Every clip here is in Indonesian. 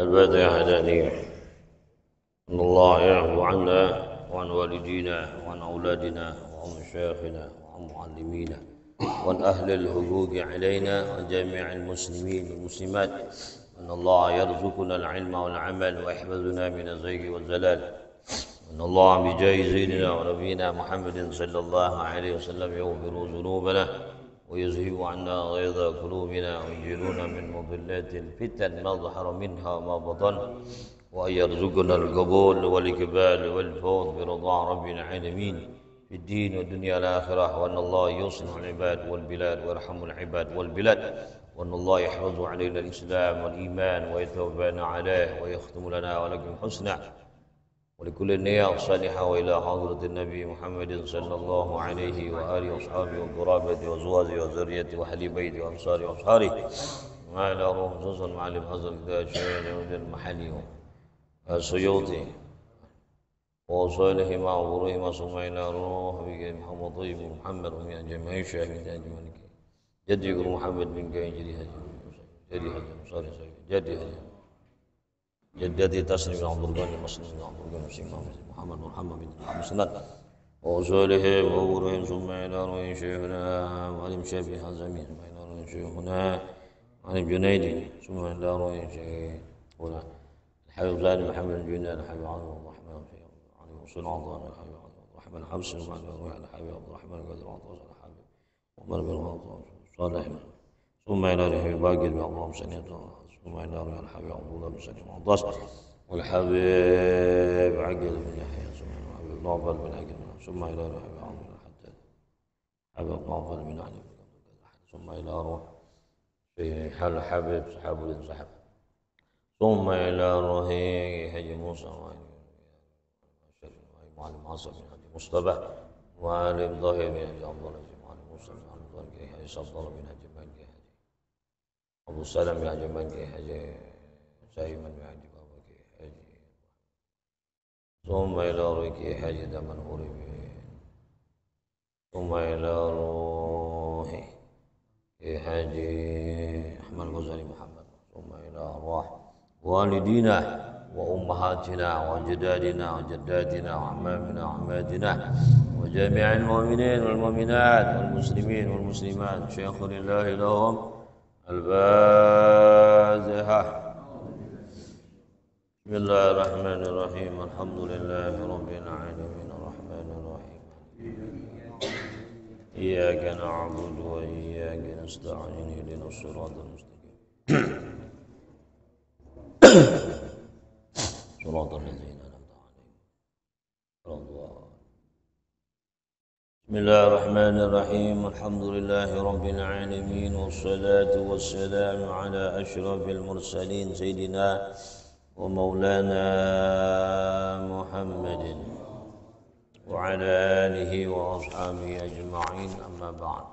البدع هداني أن الله يعفو عنا وعن والدينا وعن أولادنا وعن مشايخنا وعن معلمينا وعن أهل الهجوج علينا وعن جميع المسلمين والمسلمات أن الله يرزقنا العلم والعمل ويحفظنا من الزيغ والزلال أن الله بجاه سيدنا ونبينا محمد صلى الله عليه وسلم يغفر ذنوبنا ويزهب عنا غيظ قلوبنا ويجيرنا من مضلات الفتن ما ظهر منها وما بطن وأن يرزقنا القبول والإقبال والفوز برضا رب العالمين في الدين والدنيا والآخرة وأن الله يصلح العباد والبلاد ويرحم العباد والبلاد وأن الله يحفظ علينا الإسلام والإيمان ويتوفانا عليه ويختم لنا ولكم حسنا ولكل النية الصالحة وإلى حضرة النبي محمد صلى الله عليه وآله وأصحابه وقرابته وأزواجه وذريته وحلي بيته وأنصاره وأصحابه وعلى روح خصوصا معلم حضرة الشيخ المحلي السيوطي وصالح مع غريم سمعنا روح محمد طيب محمد ومن جميع الشيخ من أجمالك جدي محمد من كاين جدي هجم جدي هجم صالح جدي هجم جدتي تسلم يا عبد الغني مسلم عبد الله مسلم محمد محمد بن مسند وأصولهم وأمورهم ثم إلى روي شيخنا وعلم شافي حزمي ثم إلى روي شيخنا وعلم جنيدي ثم إلى روي شيخنا الحبيب زاد محمد الجنان الحبيب عمر الرحمن علي وصول عظام الحبيب عبد الرحمن حمص وعلى روح الحبيب عبد الرحمن القادر عطاس الحبيب وعمر بن عطاس صالح ثم إلى روي باقي بن عمر سنين إن على الحبيب عبد الله بن سليم عباس والحبيب عجل بن يحيى سبحان الحبيب نعبل بن عجل ثم إلى روح الله حتى حبيب نعبل بن علي ثم إلى روح حال الحبيب صحاب صحاب ثم إلى روح حج موسى وعلى معصر بن علي مصطفى وعلى ظاهر بن عبد الله بن علي مصطفى وعلى ظاهر بن عبد الله بن أبو सलम अॼु मंगे अॼु सही मन में अॼु बाबा खे ثم إلى روحك حاجد من غرب ثم إلى روحي حاجي أحمد غزالي محمد ثم إلى أرواح والدينا وأمهاتنا وجدادنا وجداتنا وعمامنا وعماتنا وجميع المؤمنين والمؤمنات والمسلمين والمسلمات شيخ لله لهم البازحة بسم الله الرحمن الرحيم الحمد لله رب العالمين الرحمن الرحيم إياك نعبد وإياك نستعين اهدنا الصراط المستقيم صراط الذين أنعمت عليهم رضوان بسم الله الرحمن الرحيم الحمد لله رب العالمين والصلاة والسلام على أشرف المرسلين سيدنا ومولانا محمد وعلى آله وأصحابه أجمعين أما بعد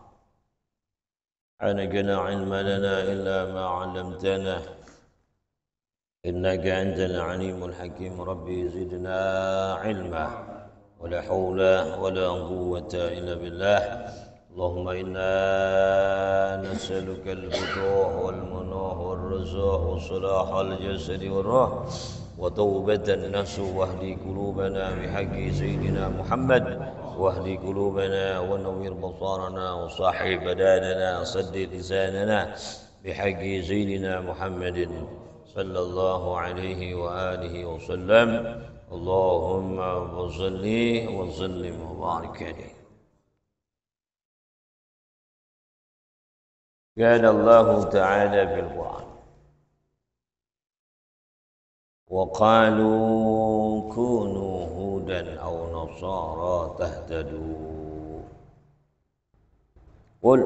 سبحانك لا علم لنا إلا ما علمتنا إنك أنت العليم الحكيم ربي زدنا علما ولا حول ولا قوة إلا بالله اللهم إنا نسألك الفتوح والمنوح والرزاق وصلاح الجسد والروح وتوبة النفس واهدي قلوبنا بحق سيدنا محمد واهدي قلوبنا ونوير بصارنا وصاحب بداننا صدق لساننا بحق سيدنا محمد صلى الله عليه وآله وسلم اللهم وصلي وسلم وبارك عليه قال الله تعالى في القرآن وقالوا كونوا هودا أو نصارى تهتدوا قل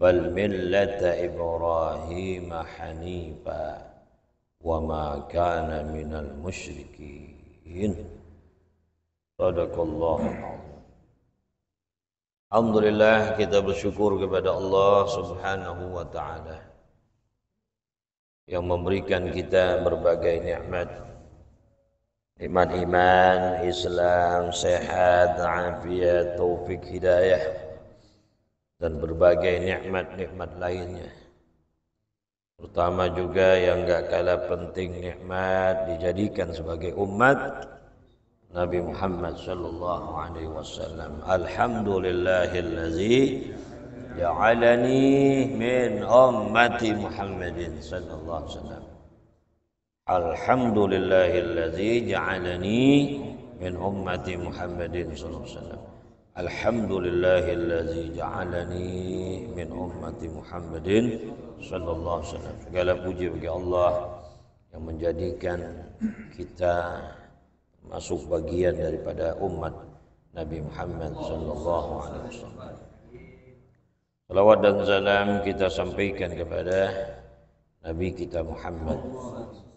بل ملة إبراهيم حنيفا وما كان من المشركين صدق الله العظيم Alhamdulillah kita bersyukur kepada Allah Subhanahu wa taala yang memberikan kita berbagai nikmat. Nikmat iman, Islam, sehat, afiat, taufik, hidayah. dan berbagai nikmat-nikmat lainnya. Terutama juga yang enggak kalah penting nikmat dijadikan sebagai umat Nabi Muhammad sallallahu alaihi wasallam. Alhamdulillahillazi ja'alani min ummati Muhammadin sallallahu alaihi wasallam. Alhamdulillahillazi ja'alani min ummati Muhammadin sallallahu alaihi wasallam. الحمد لله الذي جعلني من أمة محمد صلى الله عليه wasallam. Segala puji bagi Allah yang menjadikan kita masuk bagian daripada umat Nabi Muhammad sallallahu alaihi wasallam. Salawat dan salam kita sampaikan kepada Nabi kita Muhammad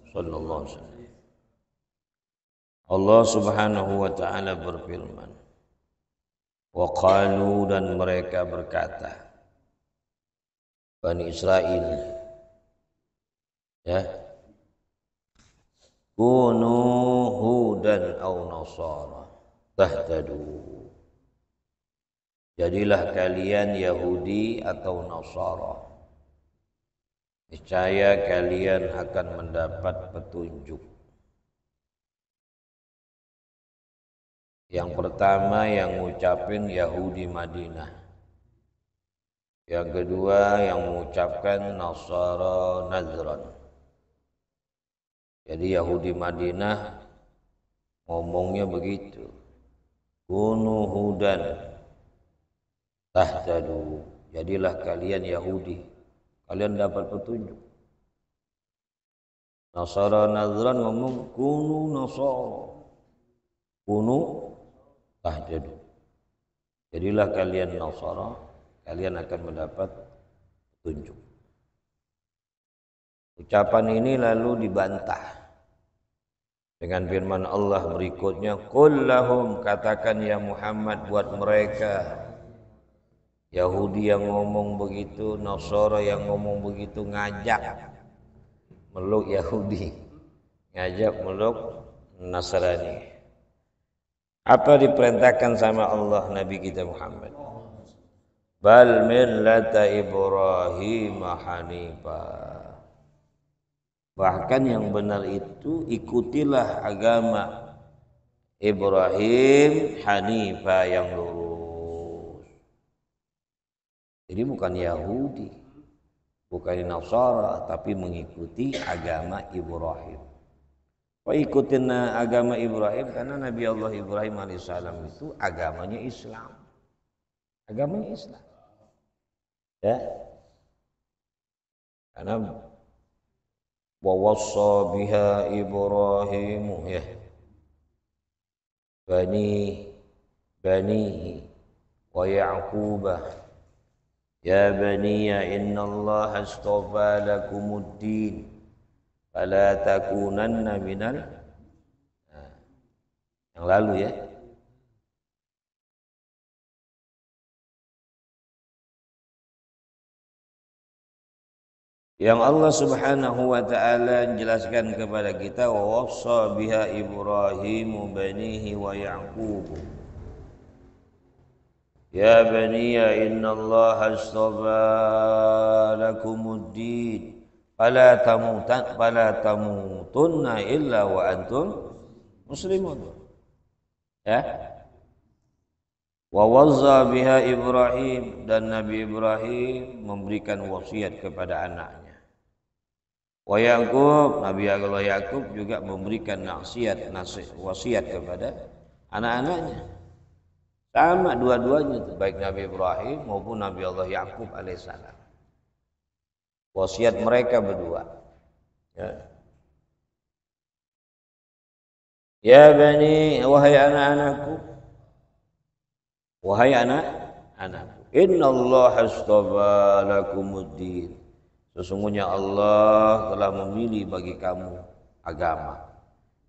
sallallahu alaihi wasallam. Allah Subhanahu wa taala berfirman, Waqalu dan mereka berkata Bani Israel ya kunu hudan au nasara tahtadu jadilah kalian Yahudi atau Nasara niscaya kalian akan mendapat petunjuk Yang pertama yang ngucapin Yahudi Madinah. Yang kedua yang mengucapkan Nasara Nazran. Jadi Yahudi Madinah ngomongnya begitu. Kunu hudan tahtadu. Jadilah kalian Yahudi. Kalian dapat petunjuk. Nasara Nazran ngomong kunu Nasara. Kunu tahjadu Jadilah kalian Nasara, kalian akan mendapat petunjuk. Ucapan ini lalu dibantah dengan firman Allah berikutnya, "Kullahum katakan ya Muhammad buat mereka." Yahudi yang ngomong begitu, Nasara yang ngomong begitu ngajak meluk Yahudi, ngajak meluk Nasrani. Apa diperintahkan sama Allah Nabi kita Muhammad? Bal millata Ibrahim hanifa. Bahkan yang benar itu ikutilah agama Ibrahim hanifa yang lurus. Jadi bukan Yahudi, bukan Nasara, tapi mengikuti agama Ibrahim ikutin eh, agama Ibrahim karena Nabi Allah Ibrahim alaihissalam itu agamanya Islam. Agamanya Islam. Ya. Karena wa wassa biha Ibrahim ya. Bani bani wa Yaquba Ya baniya inna Allah astafa lakumuddin fala takunanna minal nah, yang lalu ya yang Allah Subhanahu wa taala jelaskan kepada kita wa wasa biha Ibrahim banihi wa Yaqub Ya baniya inna Allah astaba lakumud din fala tamutan fala tamutunna illa wa antum muslimun ya wa wazza biha Ibrahim dan Nabi Ibrahim memberikan wasiat kepada anaknya wa Yakub Nabi Allah Yakub juga memberikan nasihat nasihat wasiat kepada anak-anaknya sama dua-duanya baik Nabi Ibrahim maupun Nabi Allah Yakub alaihissalam wasiat mereka berdua ya Ya bani wahai anak-anakku wahai anak-anakku innallaha astafa lakumuddin sesungguhnya Allah telah memilih bagi kamu agama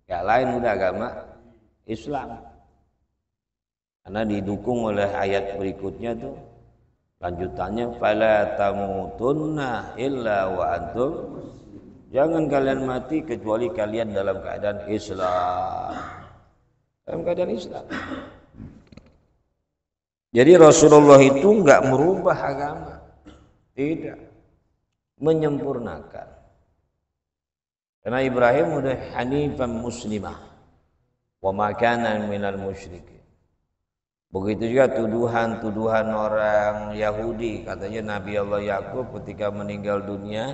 ya lain udah agama Islam karena didukung oleh ayat berikutnya tuh Lanjutannya fala tamutunna illa wa antum Jangan kalian mati kecuali kalian dalam keadaan Islam. Dalam keadaan Islam. Jadi Rasulullah itu enggak merubah agama. Tidak. Menyempurnakan. Karena Ibrahim udah hanifan muslimah. Wa makanan minal musyrikin. Begitu juga tuduhan-tuduhan orang Yahudi, katanya Nabi Allah Yakub ketika meninggal dunia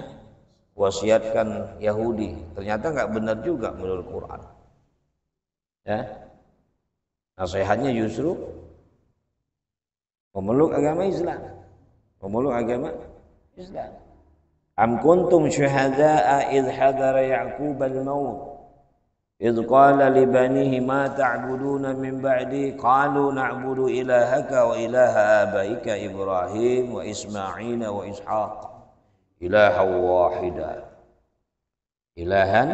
wasiatkan Yahudi. Ternyata nggak benar juga menurut Quran. Ya. Nasihatnya justru memeluk agama Islam. Memeluk agama Islam. Am kuntum syuhada'a idh hadara Ya'qub maut إذ قال لبنيه ما تعبدون من بعدي قالوا نعبد إلهك وإله آبائك إبراهيم وإسماعيل وإسحاق إلها واحدا إلها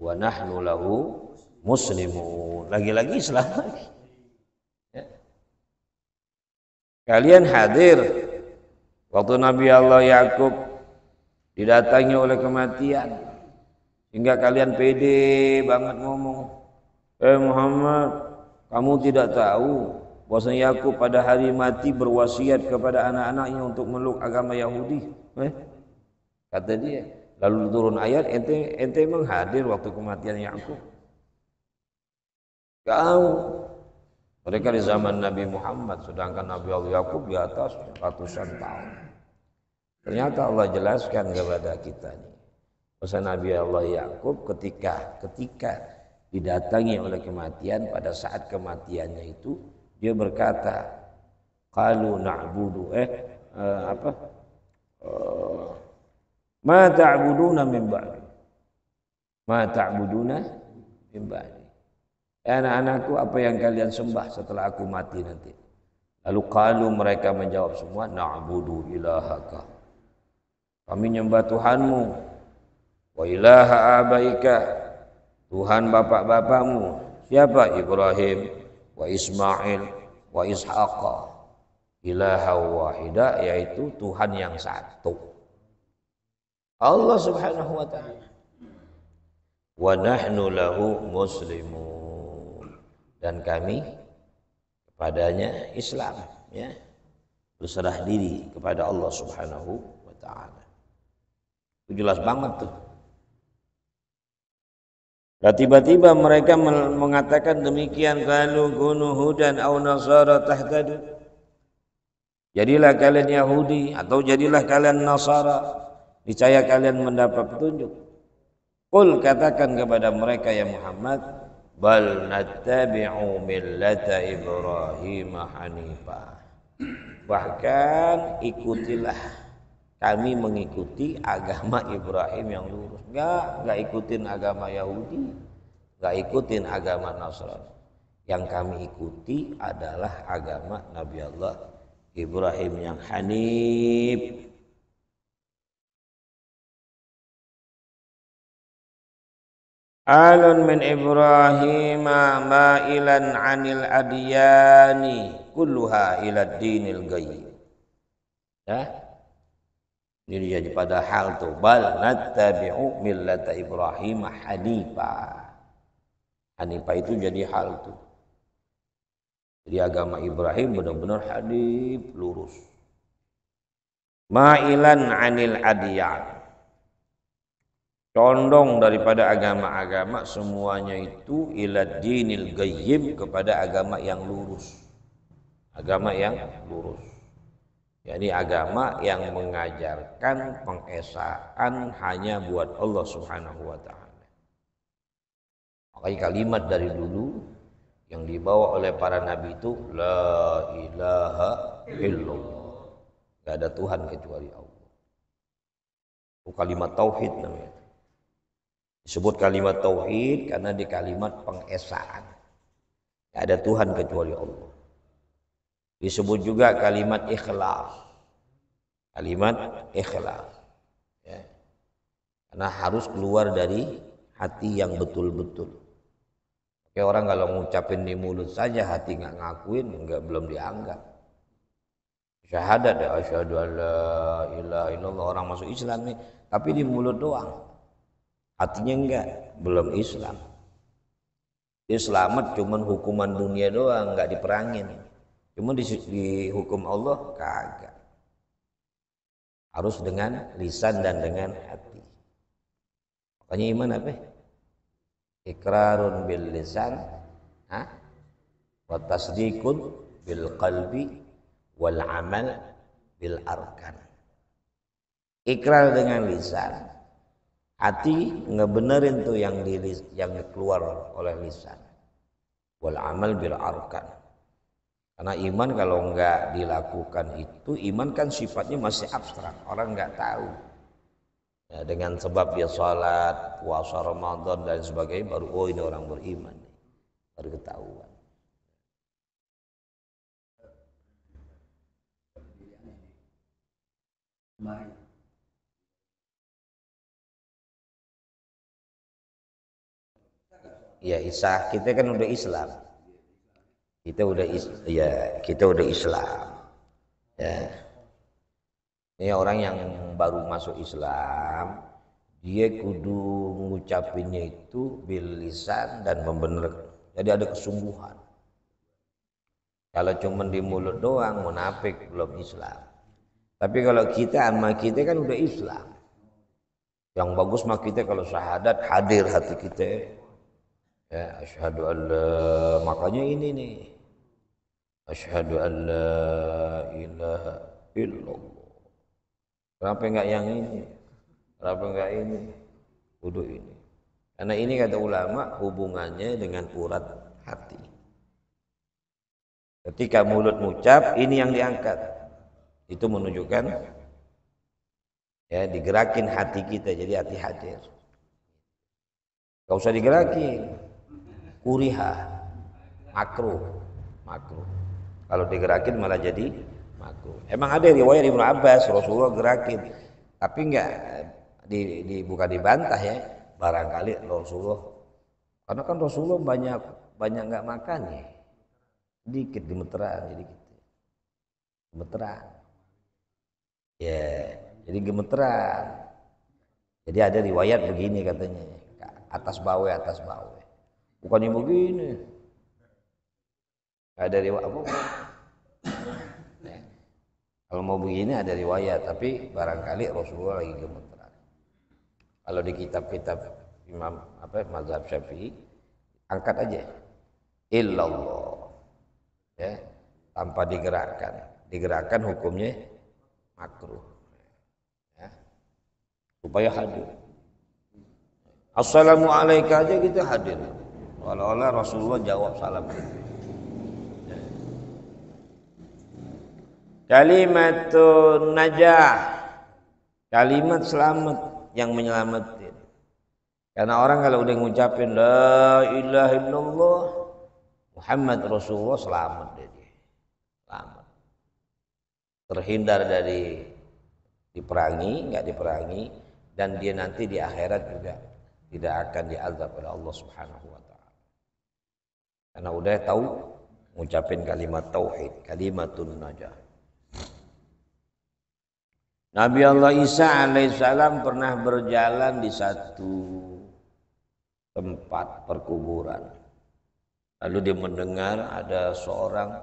ونحن له مسلمون lagi-lagi Islam kalian hadir waktu Nabi Allah Yakub didatangi oleh kematian Hingga kalian pede banget ngomong, "Eh Muhammad, kamu tidak tahu bahwasanya Yakub pada hari mati berwasiat kepada anak-anaknya untuk meluk agama Yahudi." Eh? Kata dia. Lalu turun ayat, ente ente menghadir waktu kematian Yakub. Kau mereka di zaman Nabi Muhammad, sedangkan Nabi Allah Yakub di atas ratusan tahun. Ternyata Allah jelaskan kepada kita ini Pesan Nabi Allah Yakub ketika ketika didatangi oleh kematian pada saat kematiannya itu dia berkata qalu na'budu eh uh, apa uh, ma ta'buduna min ba'di ma ta'buduna min ba'di eh, anak-anakku apa yang kalian sembah setelah aku mati nanti lalu qalu mereka menjawab semua na'budu ilahaka kami nyembah Tuhanmu Wa ilaha abaika Tuhan bapak-bapakmu siapa Ibrahim wa Ismail wa Ishaq ilaha wahida yaitu Tuhan yang satu Allah Subhanahu wa taala wa nahnu lahu muslimun dan kami kepadanya Islam ya berserah diri kepada Allah Subhanahu wa taala itu jelas banget tuh dan tiba-tiba mereka mengatakan demikian kalau gunuhu dan au nasara tahtadu. Jadilah kalian Yahudi atau jadilah kalian Nasara. Niscaya kalian mendapat petunjuk. Qul katakan kepada mereka ya Muhammad, bal nattabi'u millata Ibrahim hanifa. Bahkan ikutilah kami mengikuti agama Ibrahim yang lurus. Enggak, enggak ikutin agama Yahudi, enggak ikutin agama Nasrani. Yang kami ikuti adalah agama Nabi Allah Ibrahim yang hanif. Alun min Ibrahim ma'ilan anil adiyani kulluha ila dinil ghaib. Ya, jadi jadi ya, pada hal tu bal nattabi'u millata Ibrahim hanifa. Hanifa itu jadi hal tu. Jadi agama Ibrahim benar-benar hadif lurus. Ma'ilan anil adiyan. Condong daripada agama-agama semuanya itu ila dinil gayyib kepada agama yang lurus. Agama yang lurus. Jadi agama yang mengajarkan pengesaan hanya buat Allah Subhanahu wa taala. Makanya kalimat dari dulu yang dibawa oleh para nabi itu la ilaha illallah. Tidak ada Tuhan kecuali Allah. Itu kalimat tauhid namanya. Disebut kalimat tauhid karena di kalimat pengesaan. tidak ada Tuhan kecuali Allah. Disebut juga kalimat ikhlas. Kalimat ikhlas. Ya. Karena harus keluar dari hati yang betul-betul. Oke orang kalau ngucapin di mulut saja hati nggak ngakuin, nggak belum dianggap. Syahadat ya, asyhadu alla ilaha illallah orang masuk Islam nih, tapi di mulut doang. Hatinya enggak, belum Islam. Islamat cuman hukuman dunia doang, nggak diperangin. Cuma di, di hukum Allah kagak. Harus dengan lisan dan dengan hati. Makanya iman apa? Ikrarun bil lisan, ha? Wa tasdiqun bil qalbi wal amal bil arkan. Ikrar dengan lisan, hati ngebenerin tuh yang di, yang keluar oleh lisan. Wal amal bil arkan karena iman kalau nggak dilakukan itu, iman kan sifatnya masih abstrak, orang nggak tahu. Ya, dengan sebab dia sholat, puasa Ramadan dan sebagainya, baru oh ini orang beriman, baru ketahuan. Ya Isa, kita kan udah Islam kita udah is ya kita udah Islam ya ini orang yang baru masuk Islam dia kudu ngucapinnya itu bilisan dan membenarkan jadi ada kesungguhan kalau cuma di mulut doang munafik belum Islam tapi kalau kita sama kita kan udah Islam yang bagus mah kita kalau syahadat hadir hati kita ya asyhadu makanya ini nih Asyhadu an la ilaha illallah. Kenapa enggak yang ini? Kenapa enggak ini? Wudu ini. Karena ini kata ulama hubungannya dengan urat hati. Ketika mulut mengucap, ini yang diangkat. Itu menunjukkan ya digerakin hati kita jadi hati hadir. Gak usah digerakin. Kuriha makruh, makruh. Kalau digerakin malah jadi makruh. Emang ada riwayat Ibnu Abbas Rasulullah gerakin, tapi enggak eh, di, di bukan dibantah ya. Barangkali Rasulullah karena kan Rasulullah banyak banyak enggak makan ya. Dikit gemeteran jadi gitu. Gemeteran. Ya, yeah. jadi gemeteran. Jadi ada riwayat begini katanya. Atas bawah, atas bawah. Bukannya begini ada riwayat Abu ya. kalau mau begini ada riwayat tapi barangkali Rasulullah lagi gemeteran kalau di kitab-kitab Imam apa Mazhab Syafi'i angkat aja illallah ya tanpa digerakkan digerakkan hukumnya makruh ya. supaya hadir Assalamualaikum aja kita hadir walau Allah Rasulullah jawab salam kalimatun najah kalimat selamat yang menyelamatkan karena orang kalau udah ngucapin la ilaha illallah Muhammad Rasulullah selamat jadi selamat terhindar dari diperangi nggak diperangi dan dia nanti di akhirat juga tidak akan diazab oleh Allah Subhanahu wa taala. Karena udah tahu ngucapin kalimat tauhid, kalimatun najah. Nabi Allah Isa alaihissalam pernah berjalan di satu tempat perkuburan. Lalu dia mendengar ada seorang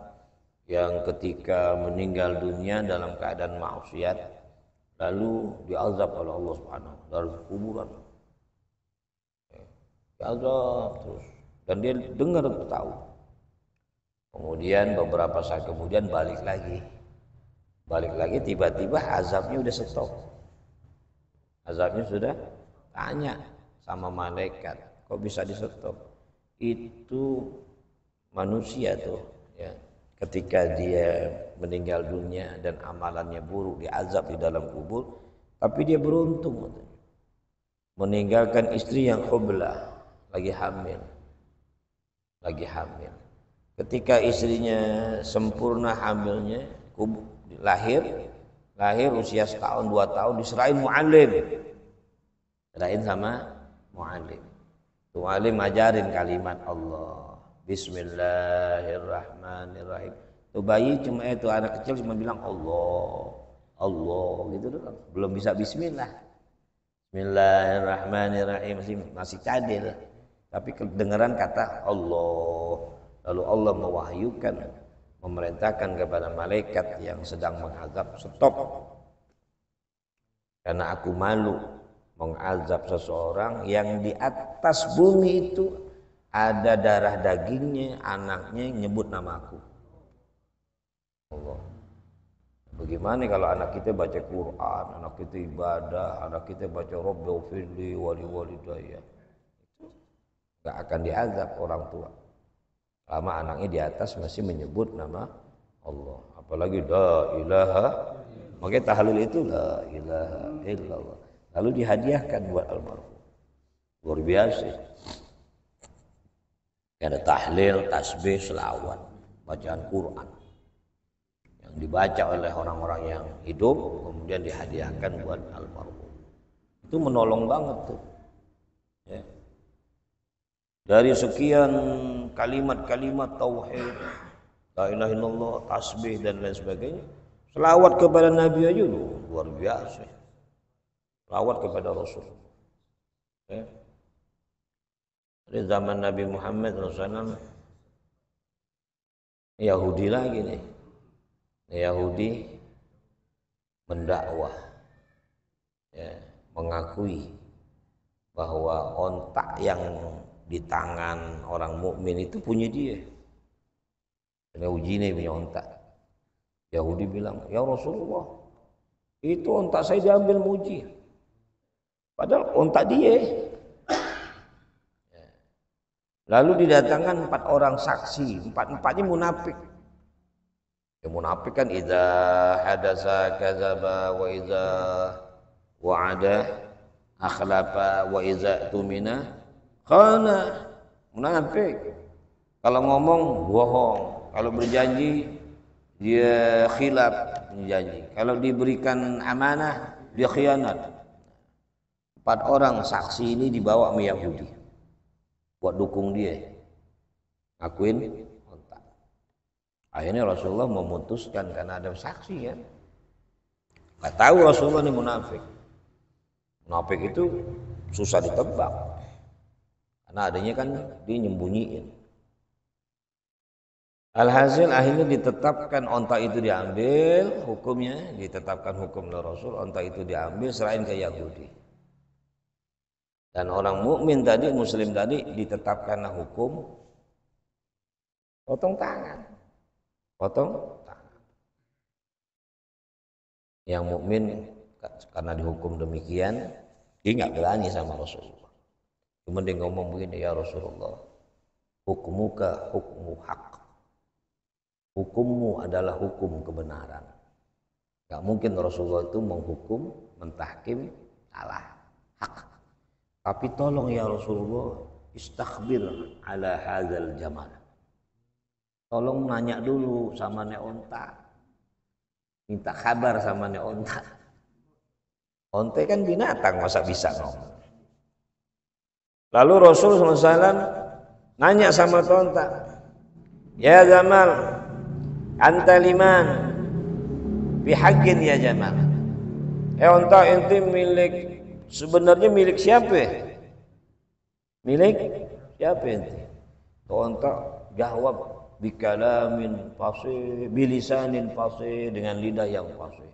yang ketika meninggal dunia dalam keadaan maksiat lalu diazab oleh Allah Subhanahu dari kuburan. Diazab terus dan dia dengar tahu. Kemudian beberapa saat kemudian balik lagi Balik lagi tiba-tiba azabnya udah stop. Azabnya sudah tanya sama malaikat, kok bisa di stop? Itu manusia tuh ya. Ketika dia meninggal dunia dan amalannya buruk, dia azab di dalam kubur, tapi dia beruntung. Meninggalkan istri yang khublah, lagi hamil. Lagi hamil. Ketika istrinya sempurna hamilnya, kubur, lahir lahir usia setahun dua tahun diserahin muallim serahin sama muallim muallim ajarin kalimat Allah Bismillahirrahmanirrahim tuh bayi cuma itu eh, anak kecil cuma bilang Allah Allah gitu doang belum bisa Bismillah Bismillahirrahmanirrahim masih masih cadel tapi kedengaran kata Allah lalu Allah mewahyukan memerintahkan kepada malaikat yang sedang menghadap stop karena aku malu mengazab seseorang yang di atas bumi itu ada darah dagingnya anaknya nyebut nama aku Allah Bagaimana kalau anak kita baca Quran, anak kita ibadah, anak kita baca Rabbil Fidli, Wali Wali Daya. Gak akan diazab orang tua. Lama anaknya di atas masih menyebut nama Allah. Apalagi la ilaha. Makanya tahlil itu la ilaha illallah. Lalu dihadiahkan buat almarhum. Luar biasa. Ada tahlil, tasbih, selawat, bacaan Quran yang dibaca oleh orang-orang yang hidup kemudian dihadiahkan buat almarhum. Itu menolong banget tuh dari sekian kalimat-kalimat tauhid la ilaha illallah tasbih dan lain sebagainya selawat kepada nabi aja luar biasa selawat kepada rasul ya. Di zaman Nabi Muhammad SAW Yahudi lagi nih Yahudi mendakwah ya, mengakui bahwa ontak yang di tangan orang mukmin itu punya dia. Yahudi ini punya unta Yahudi bilang, ya Rasulullah, itu unta saya diambil muji. Padahal unta dia. Lalu didatangkan empat orang saksi, empat-empatnya munafik. Ya, munafik kan idza hadasa kadzaba wa wa ada akhlafa wa idza tumina karena munafik kalau ngomong bohong, kalau berjanji dia khilaf janji. Kalau diberikan amanah dia khianat. Empat orang saksi ini dibawa ke buat dukung dia. Akuin kontak. Akhirnya Rasulullah memutuskan karena ada saksi ya. Gak tahu Rasulullah ini munafik. Munafik itu susah ditebak. Nah adanya kan dia nyembunyiin. Alhasil akhirnya ditetapkan onta itu diambil hukumnya ditetapkan hukum oleh Rasul onta itu diambil serahin ke Yahudi dan orang mukmin tadi Muslim tadi ditetapkanlah hukum potong tangan potong tangan yang mukmin karena dihukum demikian dia nggak berani sama Rasulullah Cuma dia ngomong begini, ya Rasulullah, hukumuka hukmu hak. Hukummu adalah hukum kebenaran. Gak mungkin Rasulullah itu menghukum, mentahkim salah Hak. Tapi tolong ya Rasulullah, istakhbir ala hazal jamal. Tolong nanya dulu sama neonta. Minta kabar sama neonta. Onte kan binatang, masa bisa ngomong? Lalu Rasul SAW nanya sama Tonta, Ya Jamal, anta liman bihaqin ya Jamal. Eh onta ente milik sebenarnya milik siapa? Ya? Milik siapa ente? Tonta oh, jawab bikalamin fasih, bilisanin fasih dengan lidah yang fasih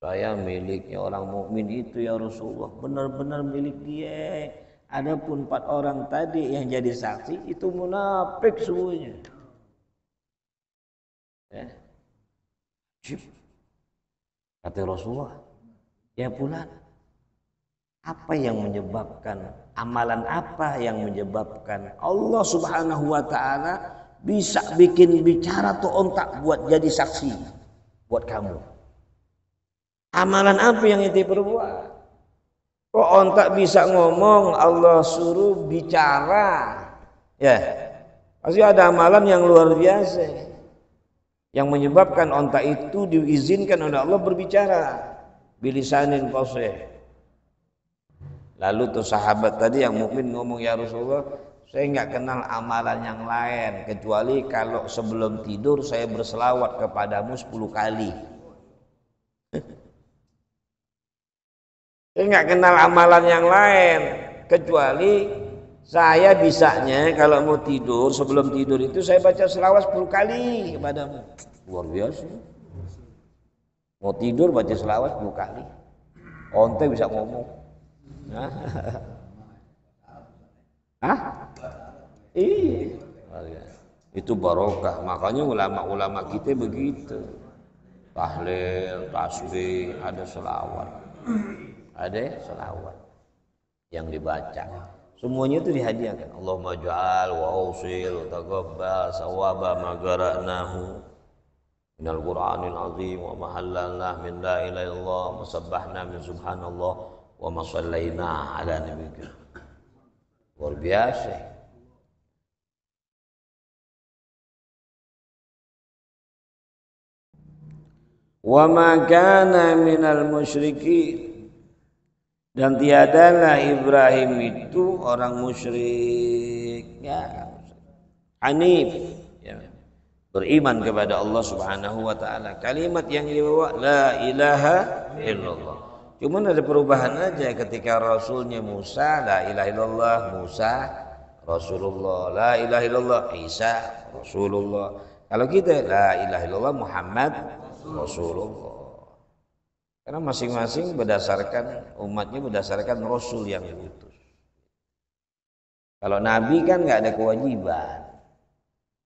saya miliknya orang mukmin itu ya Rasulullah benar-benar milik dia adapun empat orang tadi yang jadi saksi itu munafik semuanya ya kata Rasulullah ya pula apa yang menyebabkan amalan apa yang menyebabkan Allah Subhanahu wa taala bisa bikin bicara tuh ontak buat jadi saksi buat kamu Amalan apa yang itu perbuat? Kok ontak bisa ngomong Allah suruh bicara? Ya. Pasti ada amalan yang luar biasa yang menyebabkan ontak itu diizinkan oleh Allah berbicara bilisanin fasih. Lalu tuh sahabat tadi yang mungkin ngomong ya Rasulullah, saya nggak kenal amalan yang lain kecuali kalau sebelum tidur saya berselawat kepadamu sepuluh kali. Dia nggak kenal amalan yang lain kecuali saya bisanya kalau mau tidur sebelum tidur itu saya baca selawat 10 kali kepadamu. Luar biasa. Mau tidur baca selawat 10 kali. Onte bisa ngomong. Nah. Hah? Iya. Itu barokah. Makanya ulama-ulama kita begitu. Tahlil, tasbih, ada selawat ada selawat yang dibaca semuanya itu dihadiahkan Allah Majal wa usil taqabbal sawaba magaranahu min minal qur'anil azim wa mahallana min la ilaha illallah wa min subhanallah wa masallaina ala nabiyyika luar biasa wa ma kana minal musyrikin dan tiadalah Ibrahim itu orang musyrik ya anif ya. beriman kepada Allah Subhanahu wa taala kalimat yang dibawa la ilaha illallah cuman ada perubahan aja ketika rasulnya Musa la ilaha illallah Musa Rasulullah la ilaha illallah Isa Rasulullah kalau kita la ilaha illallah Muhammad Rasulullah karena masing-masing berdasarkan umatnya berdasarkan Rasul yang diutus. Kalau Nabi kan nggak ada kewajiban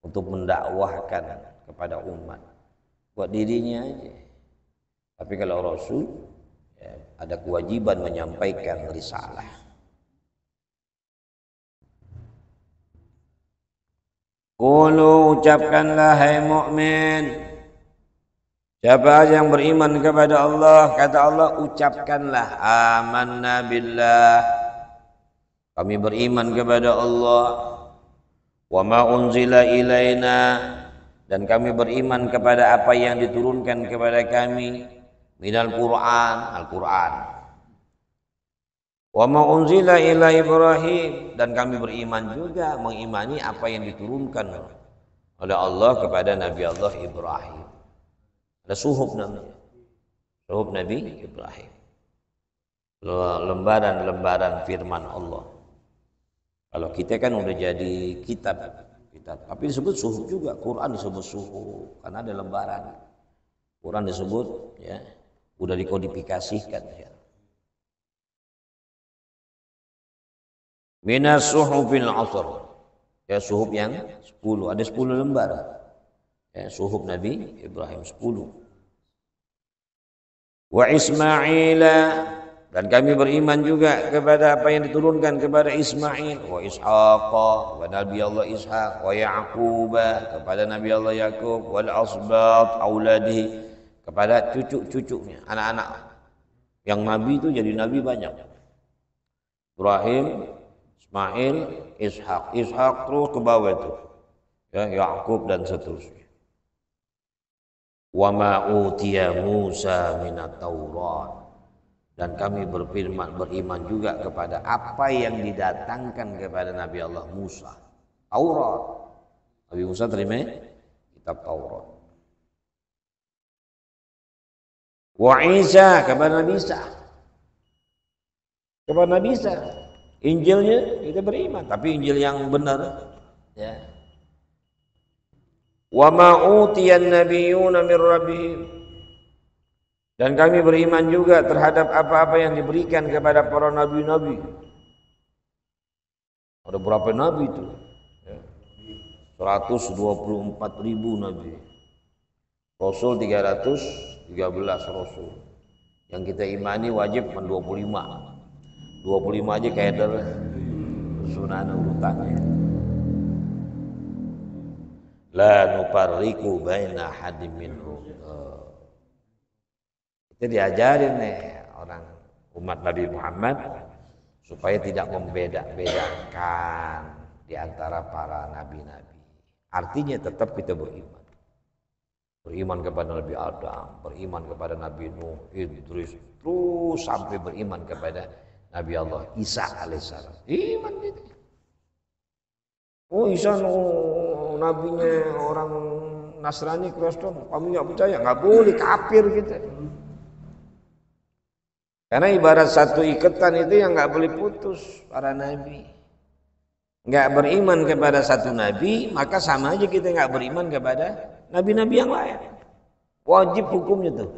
untuk mendakwahkan kepada umat, buat dirinya aja. Tapi kalau Rasul ya, ada kewajiban menyampaikan risalah. Kulu ucapkanlah hai mukmin Siapa yang beriman kepada Allah, kata Allah, ucapkanlah amanna billah. Kami beriman kepada Allah. Wa ma unzila ilaina dan kami beriman kepada apa yang diturunkan kepada kami minal Quran, Al-Quran. Wa ma unzila ila Ibrahim dan kami beriman juga mengimani apa yang diturunkan oleh Allah kepada Nabi Allah Ibrahim. Ada suhub namanya. Suhub Nabi Ibrahim. Lembaran-lembaran firman Allah. Kalau kita kan udah jadi kitab, kitab. Tapi disebut suhub juga. Quran disebut suhub karena ada lembaran. Quran disebut ya udah dikodifikasikan ya. Minas suhubil asr. Ya suhub yang 10, ada 10 lembar ya, Nabi Ibrahim 10 wa Ismail dan kami beriman juga kepada apa yang diturunkan kepada Ismail wa Ishaqa kepada Nabi Allah Ishaq wa Yaquba kepada Nabi Allah Yakub wal asbat auladi kepada cucu-cucunya anak-anak yang nabi itu jadi nabi banyak Ibrahim Ismail Ishak Ishak terus ke bawah itu ya Yakub dan seterusnya wa ma utiya Musa minat Taurat dan kami berfirman beriman juga kepada apa yang didatangkan kepada Nabi Allah Musa Taurat Nabi Musa terima kitab Taurat wa Isa kepada Nabi Isa kepada Nabi Isa Injilnya kita beriman tapi Injil yang benar ya wa ma utiyan nabiyuna min rabbihim dan kami beriman juga terhadap apa-apa yang diberikan kepada para nabi-nabi. Ada berapa nabi itu? 124 ya. ribu nabi. Rasul 313 Rasul. Yang kita imani wajib 25. 25 aja kayak sunan urutannya la nufarriqu baina hadim minhu. minum eh. Itu diajarin nih orang umat Nabi Muhammad supaya tidak membeda-bedakan di antara para nabi-nabi. Artinya tetap kita beriman. Beriman kepada Nabi Adam, beriman kepada Nabi Nuh, Idris, terus sampai beriman kepada Nabi Allah Isa alaihissalam. Iman itu. Oh Isa nuh nabinya orang Nasrani Kristen kami Kamu nggak percaya? Nggak boleh kafir gitu. Karena ibarat satu ikatan itu yang nggak boleh putus para nabi. Nggak beriman kepada satu nabi, maka sama aja kita nggak beriman kepada nabi-nabi yang lain. Wajib hukumnya tuh.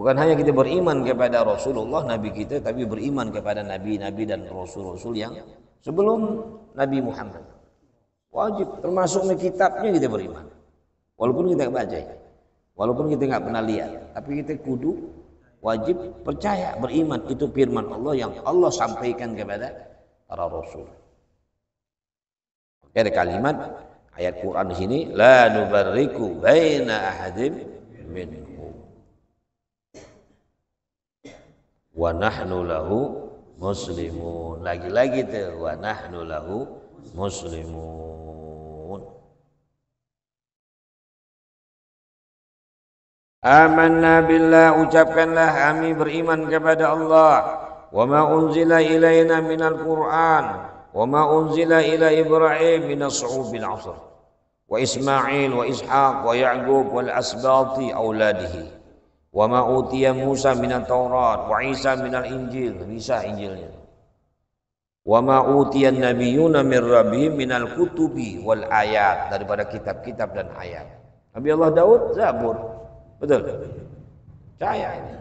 Bukan hanya kita beriman kepada Rasulullah Nabi kita, tapi beriman kepada Nabi-Nabi dan Rasul-Rasul yang sebelum Nabi Muhammad. Wajib termasuk kitabnya kita beriman. Walaupun kita nggak baca, walaupun kita nggak pernah lihat, tapi kita kudu wajib percaya beriman itu firman Allah yang Allah sampaikan kepada para rasul. Oke, ada kalimat ayat Quran di sini la nubarriku baina ahadim minhu wa nahnu lahu muslimun. Lagi-lagi tuh wa nahnu lahu muslimun Amanna billah ucapkanlah kami beriman kepada Allah wa ma unzila ilaina minal Qur'an wa ma unzila ila Ibrahim minas suhubil asr wa Ismail wa Ishaq wa Ya'qub wal asbati auladihi wa ma utiya Musa minat Taurat wa Isa minal Injil Isa Injilnya wa ma utiyan nabiyuna min rabbihim minal kutubi wal ayat daripada kitab-kitab dan ayat. Nabi Allah Daud Zabur. Betul. Saya ini.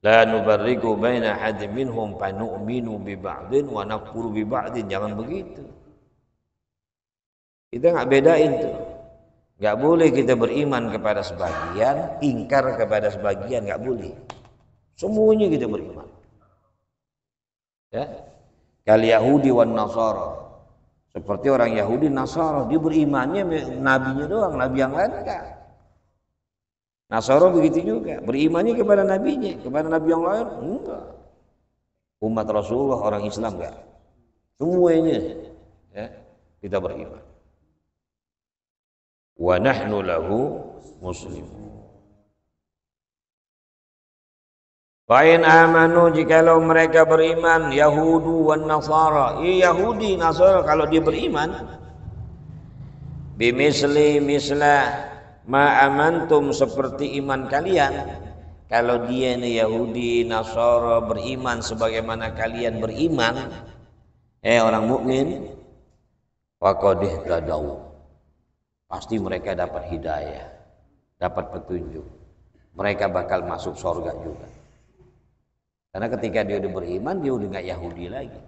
La nubarriku baina hadim minhum fa nu'minu bi ba'din wa nakfuru bi ba'din. Jangan begitu. Kita nggak bedain tuh. Nggak boleh kita beriman kepada sebagian, ingkar kepada sebagian, nggak boleh. Semuanya kita beriman. Ya, kal Yahudi wan Nasara seperti orang Yahudi Nasara dia berimannya nabinya doang nabi yang lain enggak Nasara begitu juga berimannya kepada nabinya kepada nabi yang lain enggak umat Rasulullah orang Islam enggak semuanya ya, kita beriman wa nahnu lahu muslimun Fa'in amanu jikalau mereka beriman Yahudu wan Nasara ya, Yahudi Nasara kalau dia beriman Bimisli misla ma Ma'amantum seperti iman kalian Kalau dia ini Yahudi Nasara beriman Sebagaimana kalian beriman Eh orang mukmin Fakodih tadau Pasti mereka dapat hidayah Dapat petunjuk Mereka bakal masuk surga juga karena ketika dia udah beriman, dia udah nggak Yahudi lagi.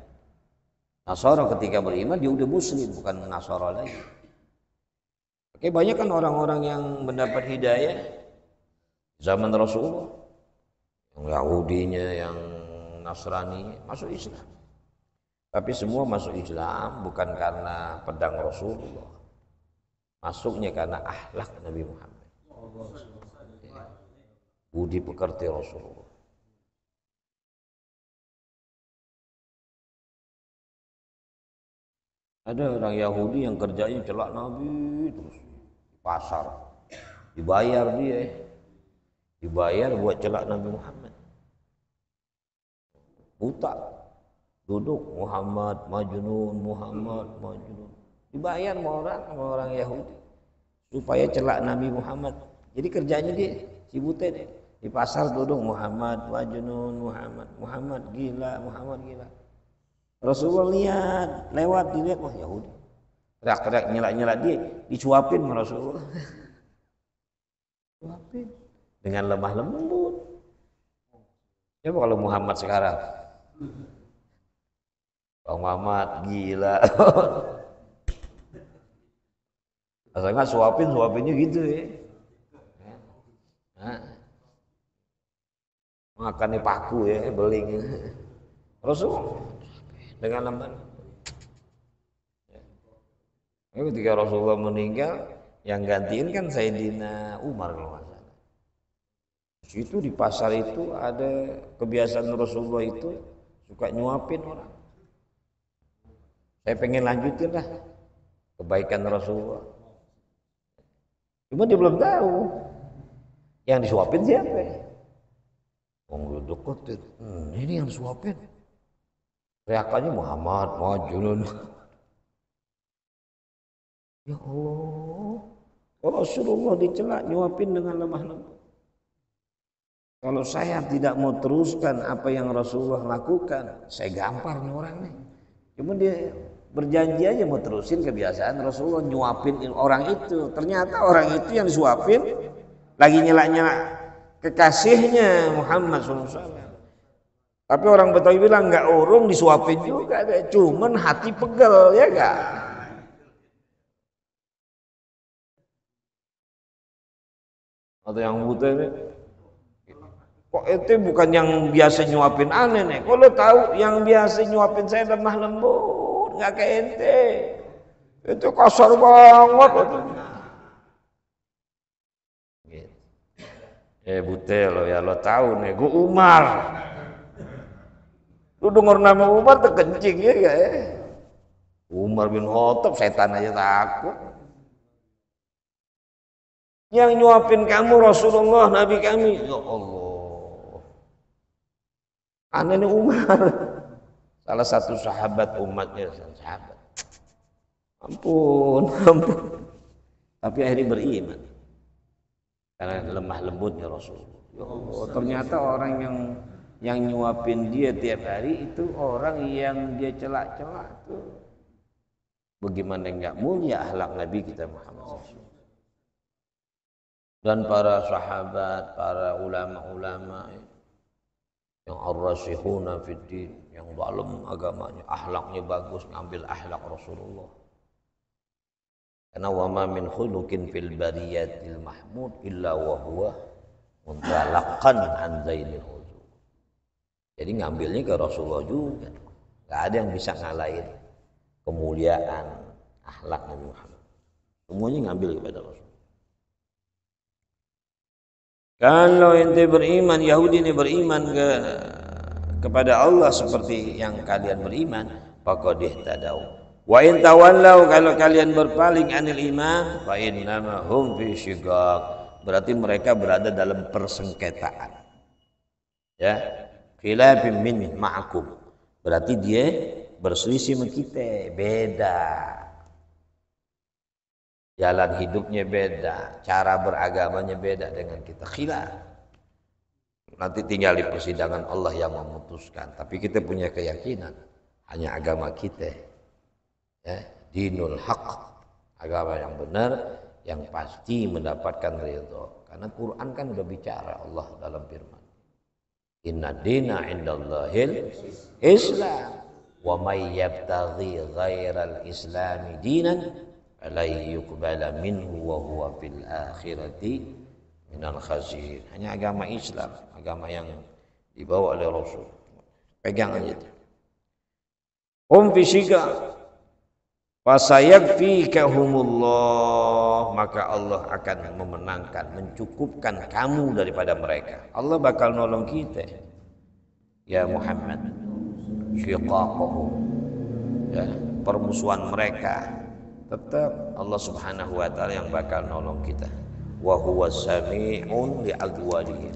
Nasoro ketika beriman, dia udah Muslim, bukan Nasoro lagi. Oke, banyak kan orang-orang yang mendapat hidayah zaman Rasulullah. Yang Yahudinya, yang Nasrani, masuk Islam. Tapi semua masuk Islam bukan karena pedang Rasulullah. Masuknya karena akhlak Nabi Muhammad. Budi pekerti Rasulullah. Ada orang Yahudi yang kerjanya celak Nabi terus di pasar. Dibayar dia. Dibayar buat celak Nabi Muhammad. Buta. Duduk Muhammad Majnun, Muhammad Majnun. Dibayar sama orang, sama orang Yahudi supaya celak Nabi Muhammad. Jadi kerjanya dia si buta dia. Di pasar duduk Muhammad Majnun, Muhammad, Muhammad gila, Muhammad gila. Rasulullah lihat lewat dilihat wah Yahudi teriak-teriak nyelak-nyelak dia dicuapin sama Rasulullah cuapin dengan lemah lembut ya kalau Muhammad sekarang Bang Muhammad gila Asalnya suapin suapinnya gitu ya. Nah. Makannya paku ya, beling. Rasul dengan lembaga. Ya. Ketika Rasulullah meninggal, yang gantiin kan Sayyidina Umar kalau nggak salah. Itu di pasar itu ada kebiasaan Rasulullah itu suka nyuapin orang. Saya pengen lanjutin lah kebaikan Rasulullah. Cuma dia belum tahu yang disuapin siapa. Wong duduk hmm, ini yang disuapin. Teriakannya Muhammad, Majnun. Ya Allah, Rasulullah dicela nyuapin dengan lemah lembut. Kalau saya tidak mau teruskan apa yang Rasulullah lakukan, saya gampar nih orang nih. Cuma dia berjanji aja mau terusin kebiasaan Rasulullah nyuapin orang itu. Ternyata orang itu yang disuapin lagi nyela-nyela kekasihnya Muhammad SAW. Tapi orang Betawi bilang nggak urung disuapin juga deh. Cuman hati pegel ya enggak. Atau yang buta ini kok itu bukan yang biasa nyuapin aneh nih. Kok lo tahu yang biasa nyuapin saya lemah lembut, nggak kayak ente. Itu kasar banget. Itu. Eh butel lo ya lo tahu nih, gua Umar. Lu dengar nama Umar terkencing ya ya? Eh? Umar bin Khattab setan aja takut. Yang nyuapin kamu Rasulullah Nabi kami. Ya Allah. Aneh ini Umar. Salah satu sahabat umatnya sahabat. Ampun, ampun. Tapi akhirnya beriman. Karena lemah lembutnya Rasulullah. Ya Allah, oh, ternyata orang yang yang nyuapin dia tiap hari itu orang yang dia celak-celak tuh bagaimana enggak mulia akhlak Nabi kita Muhammad SAW dan para sahabat, para ulama-ulama yang ar-rasihuna yang dalam agamanya, ahlaknya bagus, ngambil ahlak Rasulullah. Karena wa ma min khuluqin fil bariyatil mahmud illa wa huwa mutalaqqan an zainil jadi ngambilnya ke Rasulullah juga. Gak ada yang bisa ngalahin kemuliaan akhlak Nabi Muhammad. Semuanya ngambil kepada Rasul. Kalau ente beriman, Yahudi ini beriman ke kepada Allah seperti yang kalian beriman, pakodih tadau. Wa intawallau kalau kalian berpaling anil iman, fa innama hum fi Berarti mereka berada dalam persengketaan. Ya, khilafin min ma'akum. Berarti dia berselisih sama kita, beda. Jalan hidupnya beda, cara beragamanya beda dengan kita. Khilaf. Nanti tinggal di persidangan Allah yang memutuskan. Tapi kita punya keyakinan hanya agama kita. Ya, dinul haq, agama yang benar yang pasti mendapatkan ridho. Karena Quran kan sudah bicara Allah dalam firman. Inna dina indallahil Islam wa may yabtaghi ghairal islami dinan alai yuqbala minhu wa huwa fil akhirati minal khasirin. Hanya agama Islam, agama yang dibawa oleh Rasul. Pegang aja. Om fisika Fasayakfikahumullah maka Allah akan memenangkan, mencukupkan kamu daripada mereka. Allah bakal nolong kita. Ya Muhammad, syiqaqahum. Ya, permusuhan mereka tetap Allah Subhanahu wa taala yang bakal nolong kita. Wa huwa sami'un li'adwalihim.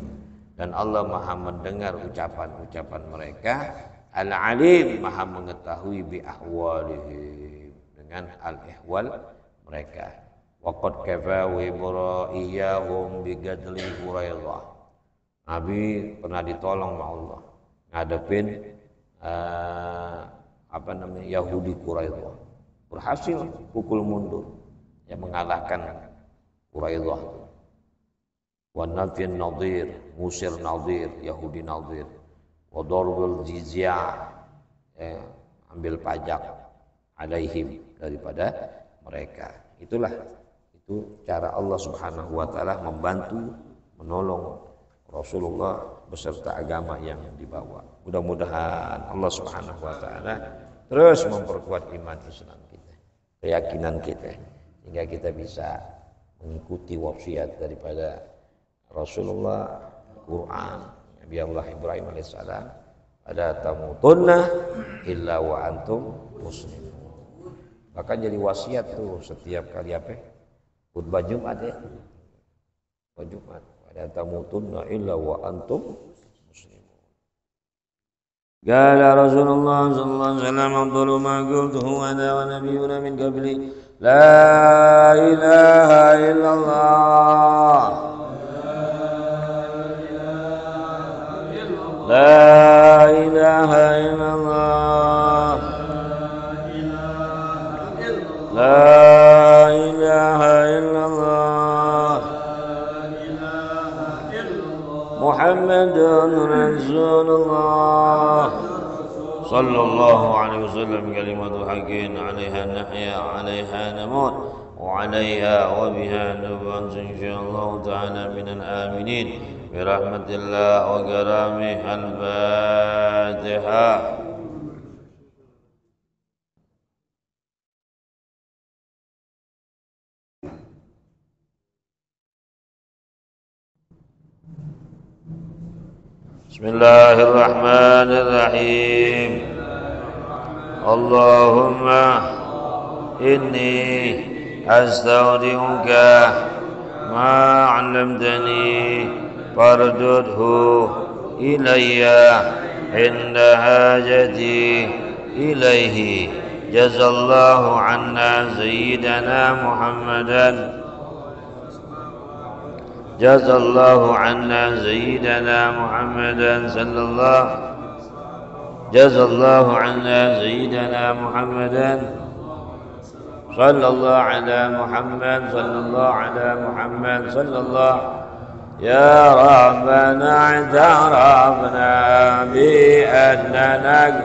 Dan Allah Maha mendengar ucapan-ucapan mereka. Al-alim Maha mengetahui bi dengan al-ihwal mereka. Waqad kafawi muraiyahum bigadli Huraidah. Nabi pernah ditolong sama Allah ngadepin uh, apa namanya Yahudi Quraidah. Berhasil pukul mundur yang mengalahkan Quraidah. Wa nafin nadir, musir nadir, Yahudi nadir. Wa darbul eh, ambil pajak alaihim daripada mereka. Itulah itu cara Allah Subhanahu wa taala membantu menolong Rasulullah beserta agama yang dibawa. Mudah-mudahan Allah Subhanahu wa taala terus memperkuat iman Islam kita, keyakinan kita hingga kita bisa mengikuti wasiat daripada Rasulullah Quran Nabi Allah Ibrahim alaihissalam ada tamutunna illa wa antum muslimun Bahkan jadi wasiat tuh setiap kali apa? Khutbah Jumat ya. Khutbah Jumat. Ada tamutunna illa wa antum muslimun. Gala Rasulullah sallallahu alaihi wasallam dulu ma qultu huwa da wa nabiyun min qabli. La ilaha illallah. La ilaha illallah. La ilaha illallah. لا إله إلا الله محمد رسول الله صلى الله عليه وسلم كلمة حق عليها نحيا عليها نموت وعليها وبها نبعث إن شاء الله تعالى من الآمنين برحمة الله وكرامه الفاتحة بسم الله الرحمن الرحيم اللهم إني أستودعك ما علمتني فارجده إلي عند حاجتي إليه جزى الله عنا سيدنا محمدا جزى الله عنا سيدنا محمدا صلى الله جزى الله عنا سيدنا محمدا صلى الله على محمد صلى الله على محمد صلى الله يا ربنا اعترفنا بأننا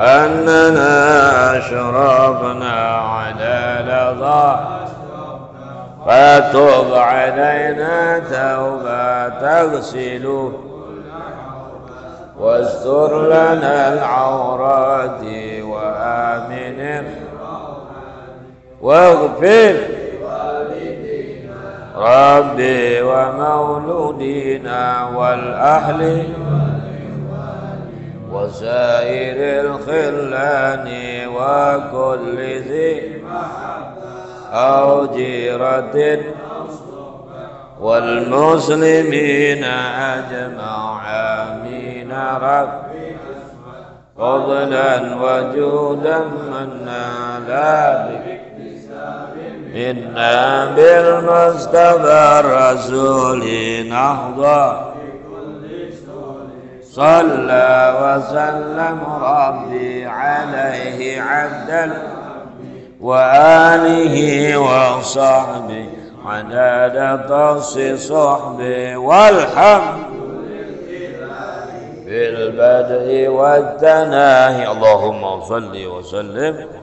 أننا أشرفنا على لظى وتب علينا توبة تغسل واستر لنا العورات وآمن واغفر ربي ومولودينا والأهل وسائر الخلان وكل ذي محبة أو جيرة والمسلمين أجمع آمين رب فضلا وجودا منا لا بك منا بالمصطفى الرسول نهضى صلى وسلم ربي عليه عبدا وآله وصحبه عدد قص صحبه والحمد في البدء والتناهي اللهم صل وسلم